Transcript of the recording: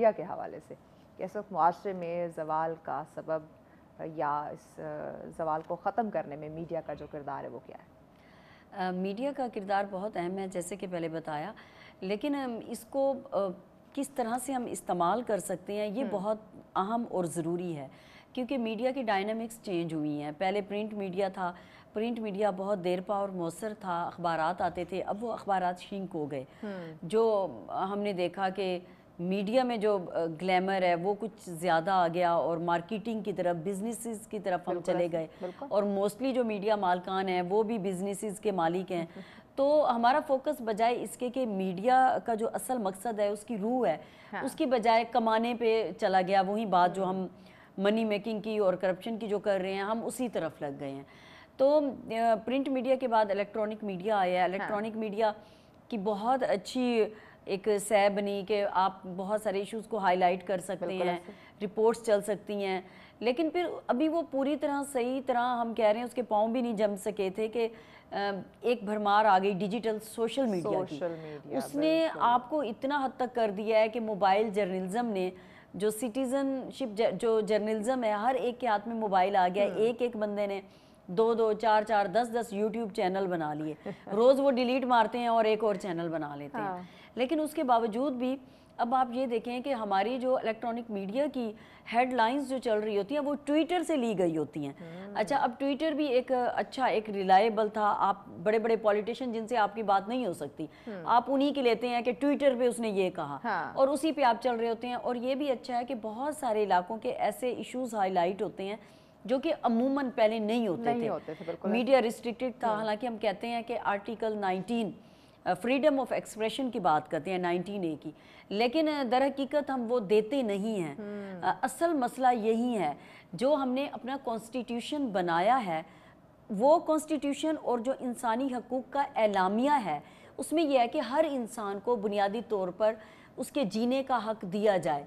Media के हवाले से कि इस वक्त माशरे में जवाल का सबब या इस जवाल को ख़त्म करने में मीडिया का जो किरदार है वो क्या है मीडिया का किरदार बहुत अहम है जैसे कि पहले बताया लेकिन इसको किस तरह से हम इस्तेमाल कर सकते हैं ये हम्म। बहुत अहम और ज़रूरी है क्योंकि मीडिया की डायनमिक्स चेंज हुई हैं पहले प्रिंट मीडिया था प्रिंट मीडिया बहुत देर पा और मौसर था अखबार आते थे अब वो अखबार शिंक हो गए हम्म। जो हमने देखा कि मीडिया में जो ग्लैमर है वो कुछ ज़्यादा आ गया और मार्केटिंग की तरफ बिजनेसेस की तरफ हम चले गए और मोस्टली जो मीडिया मालकान हैं वो भी बिजनेसेस के मालिक हैं तो हमारा फोकस बजाय इसके कि मीडिया का जो असल मकसद है उसकी रूह है हाँ। उसकी बजाय कमाने पे चला गया वही बात जो हम्म। हम मनी मेकिंग की और करप्शन की जो कर रहे हैं हम उसी तरफ लग गए हैं तो प्रिंट मीडिया के बाद इलेक्ट्रॉनिक मीडिया आया इलेक्ट्रॉनिक मीडिया हाँ। की बहुत अच्छी एक सह बनी कि आप बहुत सारे इश्यूज को हाईलाइट कर सकते हैं रिपोर्ट्स चल सकती हैं लेकिन फिर अभी वो पूरी तरह सही तरह हम कह रहे हैं उसके पाँव भी नहीं जम सके थे कि एक भरमार आ गई डिजिटल सोशल मीडिया की मीडिया, उसने आपको इतना हद तक कर दिया है कि मोबाइल जर्नलिज्म ने जो सिटीजनशिप जो जर्नलिज्म है हर एक के हाथ में मोबाइल आ गया हम्म। एक एक बंदे ने दो दो चार चार दस दस यूट्यूब चैनल बना लिए रोज़ वो डिलीट मारते हैं और एक और चैनल बना लेते हैं हाँ। लेकिन उसके बावजूद भी अब आप ये देखें कि हमारी जो इलेक्ट्रॉनिक मीडिया की हेडलाइंस जो चल रही होती हैं वो ट्विटर से ली गई होती हैं हम्म। अच्छा अब ट्विटर भी एक अच्छा एक रिलायबल था आप बड़े बड़े पॉलिटिशियन जिनसे आपकी बात नहीं हो सकती हम्म। आप उन्हीं की लेते हैं कि ट्विटर पे उसने ये कहा हाँ। और उसी पे आप चल रहे होते हैं और ये भी अच्छा है कि बहुत सारे इलाकों के ऐसे इशूज़ हाईलाइट होते हैं जो कि अमूमन पहले नहीं होते नहीं थे, होते थे मीडिया रिस्ट्रिक्टेड था हम्म। हालांकि हम कहते हैं कि आर्टिकल 19 फ्रीडम ऑफ एक्सप्रेशन की बात करते हैं नाइनटीन ए की लेकिन दर हकीकत हम वो देते नहीं हैं हम्म। असल मसला यही है जो हमने अपना कॉन्स्टिट्यूशन बनाया है वो कॉन्स्टिट्यूशन और जो इंसानी हकूक़ का एलामिया है उसमें यह है कि हर इंसान को बुनियादी तौर पर उसके जीने का हक दिया जाए